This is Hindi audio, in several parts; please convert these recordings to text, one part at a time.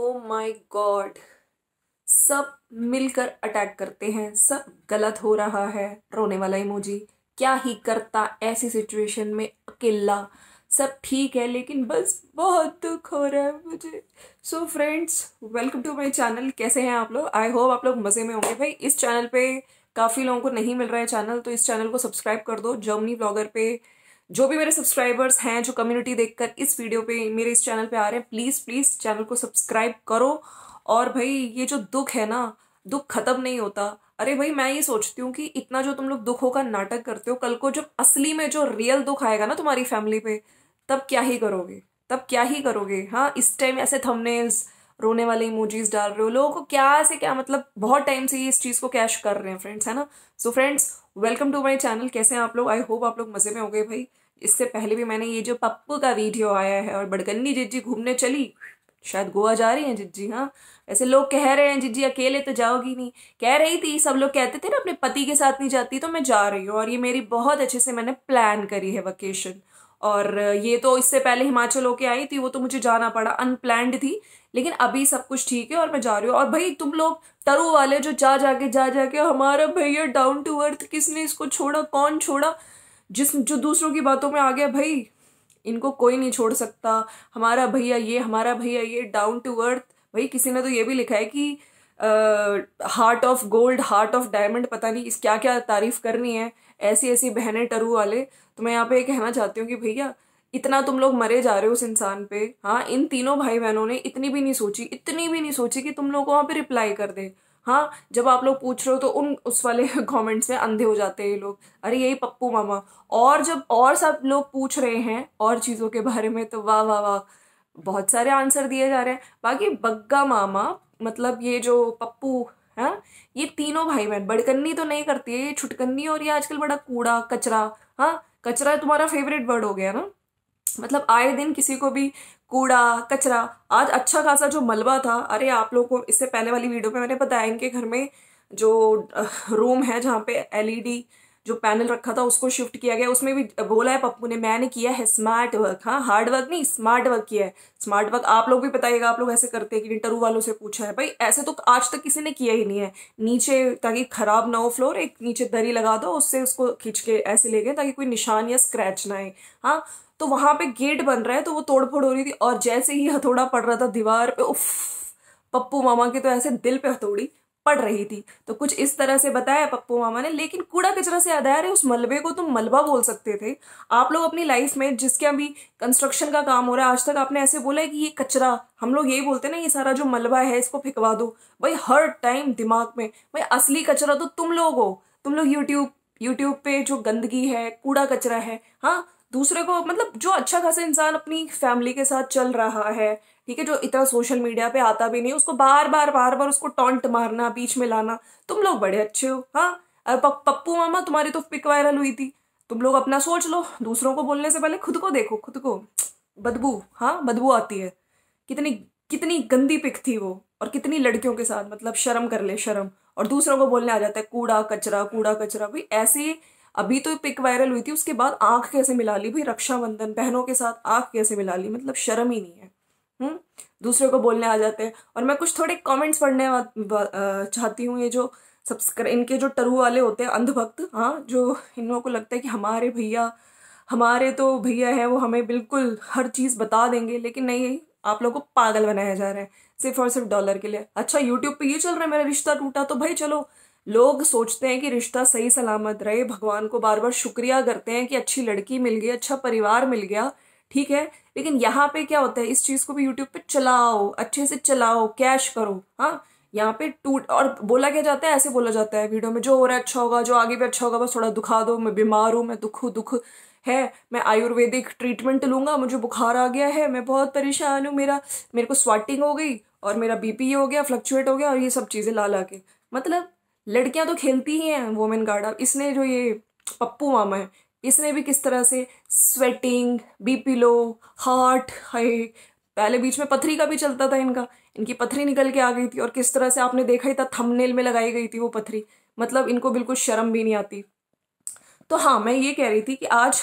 ओ माय गॉड सब मिलकर अटैक करते हैं सब गलत हो रहा है रोने वाला इमोजी क्या ही करता ऐसी सिचुएशन में अकेला सब ठीक है लेकिन बस बहुत दुख हो रहा है मुझे so friends welcome to my channel कैसे हैं आप लोग आई होप आप लोग मज़े में होंगे भाई इस चैनल पे काफ़ी लोगों को नहीं मिल रहा है चैनल तो इस चैनल को सब्सक्राइब कर दो जर्मनी ब्लॉगर पे जो भी मेरे सब्सक्राइबर्स हैं जो कम्युनिटी देखकर इस वीडियो पे मेरे इस चैनल पे आ रहे हैं प्लीज़ प्लीज़ चैनल को सब्सक्राइब करो और भाई ये जो दुख है ना दुख खत्म नहीं होता अरे भाई मैं ये सोचती हूँ कि इतना जो तुम लोग दुखों का नाटक करते हो कल को जब असली में जो रियल दुख आएगा ना तुम्हारी फैमिली पे तब क्या ही करोगे तब क्या ही करोगे हाँ इस टाइम ऐसे थंबनेल्स रोने वाले इमोजीज डाल रहे हो लोगों को क्या से क्या मतलब बहुत टाइम से ये इस चीज़ को कैश कर रहे हैं फ्रेंड्स है ना so friends welcome to my channel कैसे हैं आप लोग आई होप आप लोग मज़े में हो गए भाई इससे पहले भी मैंने ये जो पप्पू का वीडियो आया है और बड़गन्नी जिज्जी घूमने चली शायद गोवा जा रही हैं जिज्जी हाँ ऐसे लोग कह रहे हैं जिज्जी अकेले तो जाओगी नहीं कह रही थी सब लोग कहते थे ना अपने पति के साथ नहीं जाती तो मैं जा रही हूँ और ये मेरी बहुत अच्छे से मैंने प्लान करी है वकेशन और ये तो इससे पहले हिमाचल होके आई थी वो तो मुझे जाना पड़ा अनप्लैंड थी लेकिन अभी सब कुछ ठीक है और मैं जा रही हूँ और भाई तुम लोग तरु वाले जो जा जाके जा जाके हमारा भैया डाउन टू अर्थ किसने इसको छोड़ा कौन छोड़ा जिस जो दूसरों की बातों में आ गया भाई इनको कोई नहीं छोड़ सकता हमारा भैया ये हमारा भैया ये डाउन टू अर्थ भाई किसी ने तो ये भी लिखा है कि heart of gold heart of diamond पता नहीं इस क्या क्या तारीफ करनी है ऐसी ऐसी बहनें टरू वाले तो मैं यहाँ पे ये कहना चाहती हूँ कि भैया इतना तुम लोग मरे जा रहे हो उस इंसान पे हाँ इन तीनों भाई बहनों ने इतनी भी नहीं सोची इतनी भी नहीं सोची कि तुम लोग वहाँ पे रिप्लाई कर दे हाँ जब आप लोग पूछ रहे हो तो उन उस वाले कमेंट्स में अंधे हो जाते हैं ये लोग अरे यही पप्पू मामा और जब और सब लोग पूछ रहे हैं और चीज़ों के बारे में तो वाह वाह वाह बहुत सारे आंसर दिए जा रहे हैं बाकी बग्गा मामा मतलब ये जो पप्पू है हाँ, ये तीनों भाई बहन बड़कन्नी तो नहीं करती है ये छुटकन्नी और ये आजकल बड़ा कूड़ा कचरा हाँ कचरा तुम्हारा फेवरेट वर्ड हो गया ना मतलब आए दिन किसी को भी कूड़ा कचरा आज अच्छा खासा जो मलबा था अरे आप लोगों को इससे पहले वाली वीडियो में मैंने बताया इनके घर में जो रूम है जहाँ पे एलईडी e जो पैनल रखा था उसको शिफ्ट किया गया उसमें भी बोला है पप्पू ने मैंने किया है स्मार्ट वर्क हाँ हार्ड वर्क नहीं स्मार्ट वर्क किया है स्मार्ट वर्क आप लोग भी बताइएगा आप लोग ऐसे करते हैं कि इंटरव्यू वालों से पूछा है भाई ऐसे तो आज तक किसी ने किया ही नहीं है नीचे ताकि खराब ना हो फ्लोर एक नीचे दरी लगा दो उससे उसको खींच के ऐसे ले गए ताकि कोई निशान या स्क्रैच ना आए हाँ तो वहां पे गेट बन रहा है तो वो तोड़ फोड़ हो रही थी और जैसे ही हथौड़ा पड़ रहा था दीवार पे उफ पप्पू मामा के तो ऐसे दिल पे हथौड़ी पड़ रही थी तो कुछ इस तरह से बताया पप्पू मामा ने लेकिन कूड़ा कचरा से याद आया उस मलबे को तुम मलबा बोल सकते थे आप लोग अपनी लाइफ में जिसके अभी कंस्ट्रक्शन का काम हो रहा है आज तक आपने ऐसे बोला है कि ये कचरा हम लोग यही बोलते हैं ना ये सारा जो मलबा है इसको फिकवा दो भाई हर टाइम दिमाग में भाई असली कचरा तो तुम लोग हो तुम लोग यूट्यूब यूट्यूब पे जो गंदगी है कूड़ा कचरा है हाँ दूसरे को मतलब जो अच्छा खासा इंसान अपनी फैमिली के साथ चल रहा है ठीक है जो इतना सोशल मीडिया पे आता भी नहीं उसको बार बार बार बार उसको टॉन्ट मारना बीच में लाना तुम लोग बड़े अच्छे हो हाँ पप्पू मामा तुम्हारी तो पिक वायरल हुई थी तुम लोग अपना सोच लो दूसरों को बोलने से पहले खुद को देखो खुद को बदबू हाँ बदबू आती है कितनी कितनी गंदी पिक थी वो और कितनी लड़कियों के साथ मतलब शर्म कर ले शर्म और दूसरों को बोलने आ जाता है कूड़ा कचरा कूड़ा कचरा भाई ऐसे अभी तो पिक वायरल हुई थी उसके बाद आंख कैसे मिला ली भाई रक्षाबंधन बहनों के साथ आंख कैसे मिला ली मतलब शर्म ही नहीं है हम्म दूसरे को बोलने आ जाते हैं और मैं कुछ थोड़े कमेंट्स पढ़ने चाहती हूँ ये जो सब्सक्राइब इनके जो टरू वाले होते हैं अंधभक्त हाँ जो इन लोगों को लगता है कि हमारे भैया हमारे तो भैया हैं वो हमें बिल्कुल हर चीज़ बता देंगे लेकिन नहीं आप लोगों को पागल बनाया जा रहा है सिर्फ और सिर्फ डॉलर के लिए अच्छा यूट्यूब पे ये चल रहा है मेरा रिश्ता टूटा तो भाई चलो लोग सोचते हैं कि रिश्ता सही सलामत रहे भगवान को बार बार शुक्रिया करते हैं कि अच्छी लड़की मिल गई अच्छा परिवार मिल गया ठीक है लेकिन यहाँ पे क्या होता है इस चीज़ को भी यूट्यूब पे चलाओ अच्छे से चलाओ कैश करो हाँ यहाँ पे टूट और बोला क्या जाता है ऐसे बोला जाता है वीडियो में जो हो रहा है अच्छा होगा जो आगे भी अच्छा होगा बस थोड़ा दुखा दो मैं बीमार हूँ मैं दुख दुख है मैं आयुर्वेदिक ट्रीटमेंट लूँगा मुझे बुखार आ गया है मैं बहुत परेशान हूँ मेरा मेरे को स्वाटिंग हो गई और मेरा बीपी हो गया फ्लक्चुएट हो गया और ये सब चीज़ें ला ला के मतलब लड़कियां तो खेलती ही हैं वोमेन गार्ड अब इसने जो ये पप्पू मामा है इसने भी किस तरह से sweating BP low heart high पहले बीच में पथरी का भी चलता था इनका इनकी पथरी निकल के आ गई थी और किस तरह से आपने देखा ही था थंबनेल में लगाई गई थी वो पथरी मतलब इनको बिल्कुल शर्म भी नहीं आती तो हाँ मैं ये कह रही थी कि आज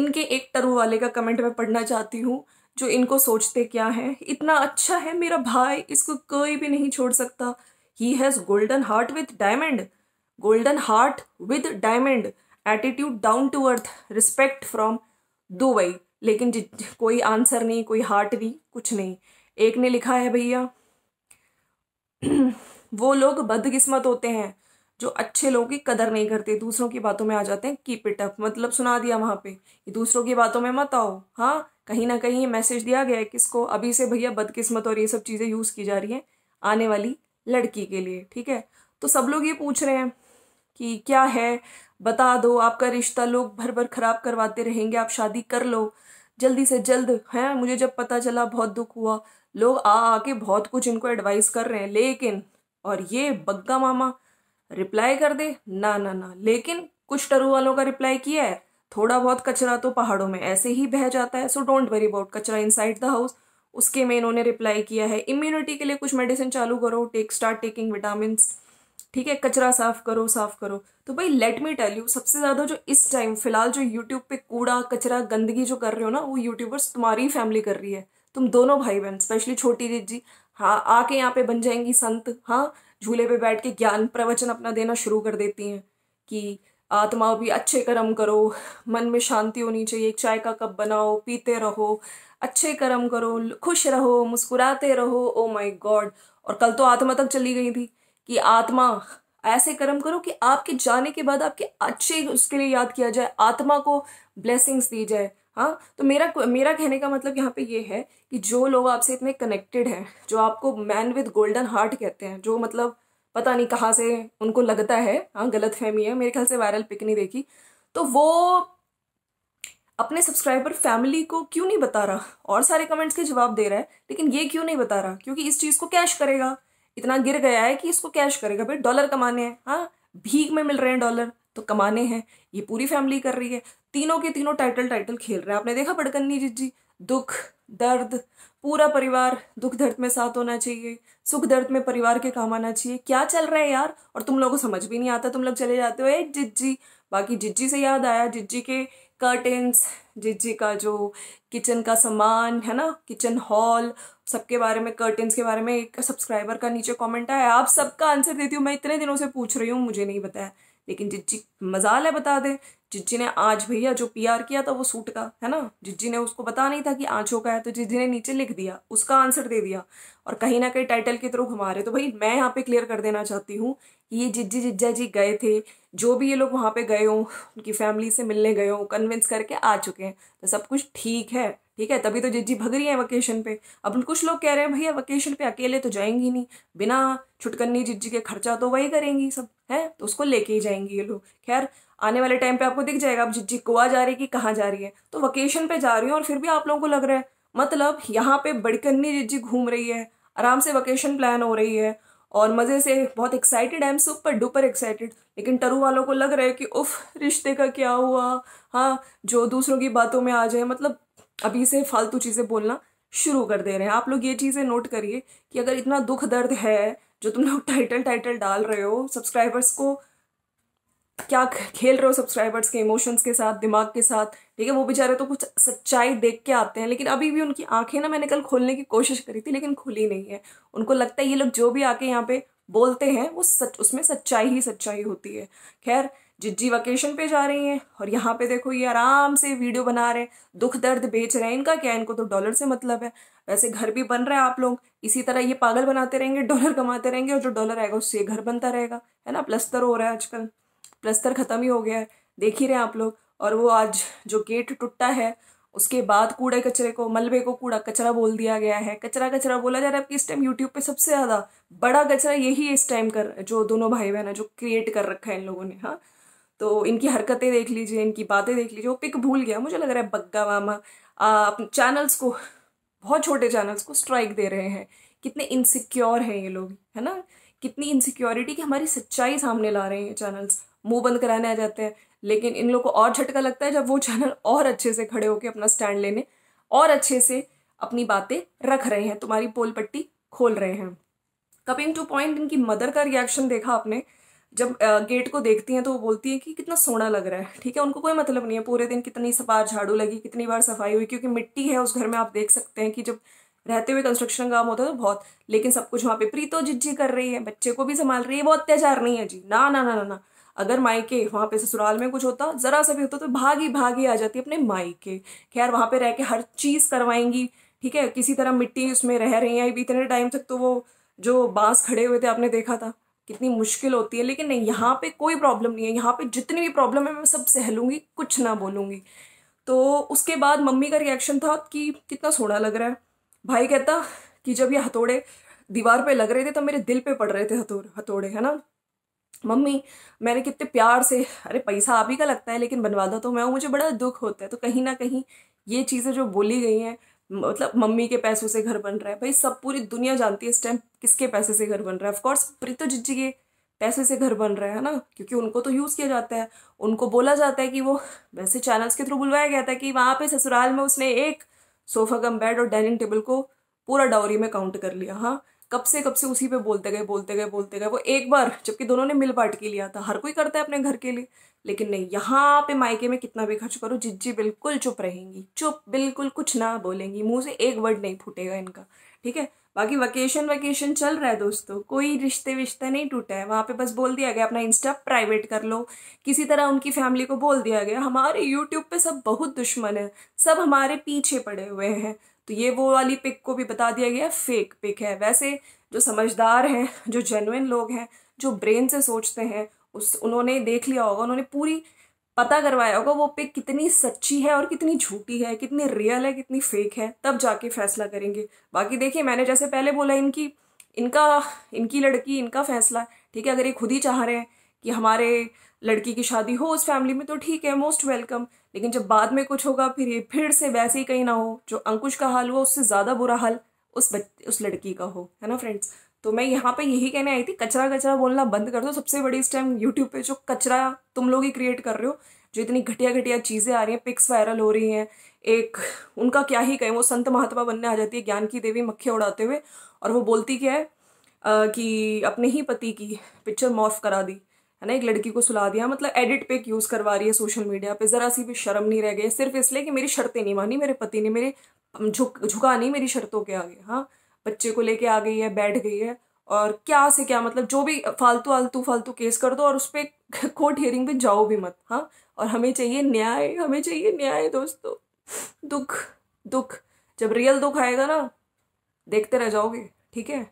इनके एक टर्व वाले का कमेंट मैं पढ़ना चाहती हूँ जो इनको सोचते क्या है इतना अच्छा है मेरा भाई इसको कोई भी नहीं छोड़ सकता he has golden heart with diamond golden heart with diamond attitude down to earth respect from Dubai लेकिन कोई आंसर नहीं कोई हार्ट नहीं कुछ नहीं एक ने लिखा है भैया वो लोग बदकिस्मत होते हैं जो अच्छे लोगों की कदर नहीं करते दूसरों की बातों में आ जाते हैं कीप इट अप मतलब सुना दिया वहाँ पे कि दूसरों की बातों में मत आओ हाँ कहीं ना कहीं ये मैसेज दिया गया है किसको अभी से भैया बदकिस्मत और ये सब चीज़ें यूज़ की जा रही हैं आने वाली लड़की के लिए ठीक है तो सब लोग ये पूछ रहे हैं कि क्या है बता दो आपका रिश्ता लोग भर भर खराब करवाते रहेंगे आप शादी कर लो जल्दी से जल्द है मुझे जब पता चला बहुत दुख हुआ लोग आ आके बहुत कुछ इनको एडवाइस कर रहे हैं लेकिन और ये बग्गा मामा रिप्लाई कर दे ना ना ना लेकिन कुछ टरू वालों का रिप्लाई किया है थोड़ा बहुत कचरा तो पहाड़ों में ऐसे ही बह जाता है so don't worry about kachra inside the house उसके में इन्होंने रिप्लाई किया है इम्यूनिटी के लिए कुछ मेडिसिन चालू करो टेक स्टार्ट टेकिंग विटामिन ठीक है कचरा साफ करो साफ करो तो भाई लेट मी टेल यू सबसे ज़्यादा जो इस टाइम फिलहाल जो यूट्यूब पे कूड़ा कचरा गंदगी जो कर रहे हो ना वो यूट्यूबर्स तुम्हारी फैमिली कर रही है तुम दोनों भाई बहन स्पेशली छोटी जीत जी हाँ आके यहाँ पे बन जाएंगी संत हाँ झूले पे बैठ के ज्ञान प्रवचन अपना देना शुरू कर देती हैं कि आत्मा भी अच्छे कर्म करो मन में शांति होनी चाहिए एक चाय का कप बनाओ पीते रहो अच्छे कर्म करो खुश रहो मुस्कुराते रहो ओ माई गॉड और कल तो आत्मा तक चली गई थी कि आत्मा ऐसे कर्म करो कि आपके जाने के बाद आपके अच्छे उसके लिए याद किया जाए आत्मा को ब्लेसिंग्स दी जाए हाँ तो मेरा मेरा कहने का मतलब यहाँ पे ये है कि जो लोग आपसे इतने कनेक्टेड हैं जो आपको मैन विद गोल्डन हार्ट कहते हैं जो मतलब पता नहीं कहाँ से उनको लगता है हाँ गलत फहमी है मेरे ख्याल से वायरल पिक नहीं देखी तो वो अपने सब्सक्राइबर फैमिली को क्यों नहीं बता रहा और सारे कमेंट्स के जवाब दे रहा है लेकिन ये क्यों नहीं बता रहा क्योंकि इस चीज़ को कैश करेगा इतना गिर गया है कि इसको कैश करेगा भाई डॉलर कमाने हैं हाँ भीख में मिल रहे हैं डॉलर तो कमाने हैं ये पूरी फैमिली कर रही है तीनों के तीनों टाइटल टाइटल खेल रहे हैं आपने देखा बड़कन्नी जी दुख दर्द पूरा परिवार दुख दर्द में साथ होना चाहिए सुख दर्द में परिवार के काम आना चाहिए क्या चल रहा है यार और तुम लोगों को समझ भी नहीं आता तुम लोग चले जाते हो ए जिज्जी बाकी जिज्जी से याद आया जिज्जी के कर्टेंस जिज्जी का जो किचन का सामान है ना किचन हॉल सबके बारे में कर्टेंस के बारे में एक सब्सक्राइबर का नीचे कमेंट आया आप सबका आंसर देती हूँ मैं इतने दिनों से पूछ रही हूँ मुझे नहीं बताया लेकिन जिज्जी मजाल है बता दें जिज्जी ने आज भैया जो पीआर किया था वो सूट का है ना जिज्जी ने उसको बता नहीं था कि आंचों का है तो जिज्जी ने नीचे लिख दिया उसका आंसर दे दिया और कहीं ना कहीं टाइटल के थ्रू घुमा रहे तो भाई मैं यहाँ पे क्लियर कर देना चाहती हूँ कि ये जिज्जी जिज्जा जी गए थे जो भी ये लोग वहाँ पे गए हों उनकी फैमिली से मिलने गए हों कन्विंस करके आ चुके हैं तो सब कुछ ठीक है ठीक है तभी तो जिज्जी भग रही है वकेशन पे अब कुछ लोग कह रहे हैं भैया वकेशन पे अकेले तो जाएंगी नहीं बिना छुटकन्नी जिज्जी के खर्चा तो वही करेंगी सब है तो उसको लेके ही जाएंगे ये लोग खैर आने वाले टाइम पे आपको दिख जाएगा आप जिज्जी गोवा जा रही है कि कहाँ जा रही है तो वकेशन पे जा रही हूँ और फिर भी आप लोगों को लग रहा है मतलब यहाँ पे बड़कन्नी जिज्जी घूम रही है आराम से वकेशन प्लान हो रही है और मज़े से बहुत excited I am super duper excited लेकिन टरू वालों को लग रहा है कि उफ रिश्ते का क्या हुआ हाँ जो दूसरों की बातों में आ जाए मतलब अभी से फालतू चीज़ें बोलना शुरू कर दे रहे हैं आप लोग ये चीज़ें नोट करिए कि अगर इतना दुख दर्द है जो तुम लोग टाइटल टाइटल डाल रहे हो सब्सक्राइबर्स को क्या खेल रहे हो सब्सक्राइबर्स के इमोशंस के साथ दिमाग के साथ ठीक है वो बेचारे तो कुछ सच्चाई देख के आते हैं लेकिन अभी भी उनकी आंखें ना मैंने कल खोलने की कोशिश करी थी लेकिन खुली नहीं है उनको लगता है ये लोग जो भी आके यहाँ पे बोलते हैं वो सच उसमें सच्चाई ही सच्चाई होती है खैर जिज्जी वकेशन पे जा रही हैं और यहाँ पे देखो ये आराम से वीडियो बना रहे हैं दुख दर्द बेच रहे हैं इनका क्या इनको तो डॉलर से मतलब है वैसे घर भी बन रहा है आप लोग इसी तरह ये पागल बनाते रहेंगे डॉलर कमाते रहेंगे और जो डॉलर आएगा उससे घर बनता रहेगा है ना प्लस्तर हो रहा है आजकल प्लस्तर ख़त्म ही हो गया है देख ही रहे हैं आप लोग और वो आज जो गेट टूटा है उसके बाद कूड़े कचरे को मलबे को कूड़ा कचरा बोल दिया गया है कचरा कचरा बोला जा रहा है कि इस टाइम यूट्यूब पे सबसे ज़्यादा बड़ा कचरा यही इस टाइम कर जो दोनों भाई बहन है जो क्रिएट कर रखा है इन लोगों ने हाँ तो इनकी हरकतें देख लीजिए इनकी बातें देख लीजिए वो पिक भूल गया मुझे लग रहा है बग्गा मामा अपने चैनल्स को बहुत छोटे चैनल्स को स्ट्राइक दे रहे हैं कितने इनसिक्योर हैं ये लोग है ना कितनी इनसिक्योरिटी की हमारी सच्चाई सामने ला रहे हैं चैनल्स मुंह बंद कराने आ जाते हैं लेकिन इन लोग को और झटका लगता है जब वो चैनल और अच्छे से खड़े होकर अपना स्टैंड लेने और अच्छे से अपनी बातें रख रहे हैं तुम्हारी पोल पट्टी खोल रहे हैं कपिंग टू पॉइंट इनकी मदर का रिएक्शन देखा आपने जब गेट को देखती हैं तो वो बोलती है कि कितना सोना लग रहा है ठीक है उनको कोई मतलब नहीं है पूरे दिन कितनी बार झाड़ू लगी कितनी बार सफाई हुई क्योंकि मिट्टी है उस घर में आप देख सकते हैं कि जब रहते हुए कंस्ट्रक्शन काम होता है तो बहुत लेकिन सब कुछ वहाँ पे प्रीतो जिज्जी कर रही है बच्चे को भी संभाल रही है वो अत्याचार नहीं है जी ना ना ना ना ना अगर मायके वहाँ पे ससुराल में कुछ होता ज़रा सा भी होता तो भागी भागी आ जाती अपने मायके खैर वहाँ पे रह के हर चीज़ करवाएंगी ठीक है किसी तरह मिट्टी उसमें रह रही है इतने टाइम तक तो वो जो बांस खड़े हुए थे आपने देखा था कितनी मुश्किल होती है लेकिन नहीं यहाँ पे कोई प्रॉब्लम नहीं है यहाँ पे जितनी भी प्रॉब्लम है मैं सब सह लूँगी कुछ ना बोलूँगी तो उसके बाद मम्मी का रिएक्शन था कि कितना सोना लग रहा है भाई कहता कि जब ये हथौड़े दीवार पे लग रहे थे तो मेरे दिल पे पड़ रहे थे हथौड़े हथौड़े है ना मम्मी मैंने कितने प्यार से अरे पैसा आप ही का लगता है लेकिन बनवा दो तो मैं हूँ मुझे बड़ा दुख होता है तो कहीं ना कहीं ये चीज़ें जो बोली गई हैं मतलब मम्मी के पैसों से घर बन रहा है भाई सब पूरी दुनिया जानती है इस टाइम किसके पैसे से घर बन रहा है ऑफकोर्स प्रीतो जिज्जी के पैसे से घर बन रहा है ना क्योंकि उनको तो यूज़ किया जाता है उनको बोला जाता है कि वो वैसे चैनल्स के थ्रू बुलवाया गया था कि वहाँ पे ससुराल में उसने एक सोफा कम बेड और डाइनिंग टेबल को पूरा डाउरी में काउंट कर लिया हाँ कब से कब से उसी पे बोलते गए बोलते गए बोलते गए वो एक बार जबकि दोनों ने मिल बांट के लिया था हर कोई करता है अपने घर के लिए लेकिन नहीं यहाँ पे मायके में कितना भी खर्च करो जिज्जी बिल्कुल चुप रहेंगी चुप बिल्कुल कुछ ना बोलेंगी मुंह से एक वर्ड नहीं फूटेगा इनका ठीक है बाकी वकेशन वकेशन चल रहा है दोस्तों कोई रिश्ते विश्ते नहीं टूटा है वहाँ पे बस बोल दिया गया अपना इंस्टा प्राइवेट कर लो किसी तरह उनकी फैमिली को बोल दिया गया हमारे यूट्यूब पे सब बहुत दुश्मन है सब हमारे पीछे पड़े हुए हैं तो ये वो वाली पिक को भी बता दिया गया फेक पिक है वैसे जो समझदार हैं जो जेनुइन लोग हैं जो ब्रेन से सोचते हैं उस उन्होंने देख लिया होगा उन्होंने पूरी पता करवाया होगा वो पिक कितनी सच्ची है और कितनी झूठी है कितनी रियल है कितनी फेक है तब जाके फैसला करेंगे बाकी देखिए मैंने जैसे पहले बोला इनकी इनका इनकी लड़की इनका फैसला ठीक है अगर ये खुद ही चाह रहे हैं कि हमारे लड़की की शादी हो उस फैमिली में तो ठीक है मोस्ट वेलकम लेकिन जब बाद में कुछ होगा फिर ये फिर से वैसे ही कहीं ना हो जो अंकुश का हाल हुआ उससे ज़्यादा बुरा हाल उस बच उस लड़की का हो है ना फ्रेंड्स तो मैं यहाँ पे यही कहने आई थी कचरा कचरा बोलना बंद कर दो सबसे बड़ी इस टाइम यूट्यूब पे जो कचरा तुम लोग ही क्रिएट कर रहे हो जो इतनी घटिया घटिया चीज़ें आ रही हैं पिक्स वायरल हो रही हैं एक उनका क्या ही कहें वो संत महात्मा बनने आ जाती है ज्ञान की देवी मक्खी उड़ाते हुए और वो बोलती क्या है आ, कि अपने ही पति की पिक्चर मॉर्फ करा दी है ना एक लड़की को सुला दिया मतलब एडिट पिक यूज़ करवा रही है सोशल मीडिया पे ज़रा सी भी शर्म नहीं रह गई सिर्फ इसलिए कि मेरी शर्तें नहीं मानी मेरे पति ने मेरे झुक झुका नहीं मेरी शर्तों के आगे हाँ बच्चे को लेके आ गई है बैठ गई है और क्या से क्या मतलब जो भी फालतू आलतू फालतू केस कर दो और उस पर कोर्ट हियरिंग पे जाओ भी मत हाँ और हमें चाहिए न्याय हमें चाहिए न्याय दोस्तों दुख दुख जब रियल दुख आएगा ना देखते रह जाओगे ठीक है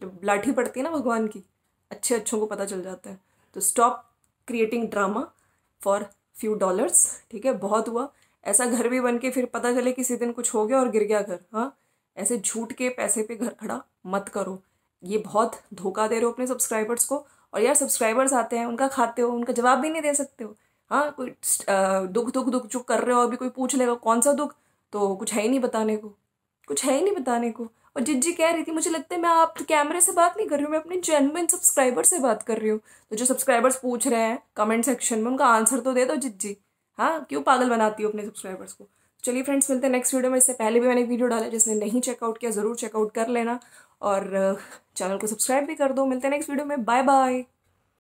जब लाठी पड़ती है ना भगवान की अच्छे अच्छों को पता चल जाता है तो stop creating drama for few dollars ठीक है बहुत हुआ ऐसा घर भी बन के फिर पता चले किसी दिन कुछ हो गया और गिर गया घर हाँ ऐसे झूठ के पैसे पे घर खड़ा मत करो ये बहुत धोखा दे रहे हो अपने सब्सक्राइबर्स को और यार सब्सक्राइबर्स आते हैं उनका खाते हो उनका जवाब भी नहीं दे सकते हो हाँ कोई दुख दुख दुख जो कर रहे हो अभी कोई पूछ लेगा कौन सा दुख तो कुछ है ही नहीं बताने को कुछ है ही नहीं बताने को और जिज्जी कह रही थी मुझे लगता है मैं आप कैमरे से बात नहीं कर रही हूँ मैं अपने जेनविन सब्सक्राइबर से बात कर रही हूँ तो जो सब्सक्राइबर्स पूछ रहे हैं कमेंट सेक्शन में उनका आंसर तो दे दो जिज्जी हाँ क्यों पागल बनाती हो अपने सब्सक्राइबर्स को चलिए फ्रेंड्स मिलते हैं नेक्स्ट वीडियो में इससे पहले भी मैंने वीडियो डाला जिसने नहीं चेकआउट किया ज़रूर चेकआउट कर लेना और चैनल को सब्सक्राइब भी कर दो मिलते हैं नेक्स्ट वीडियो में बाय बाय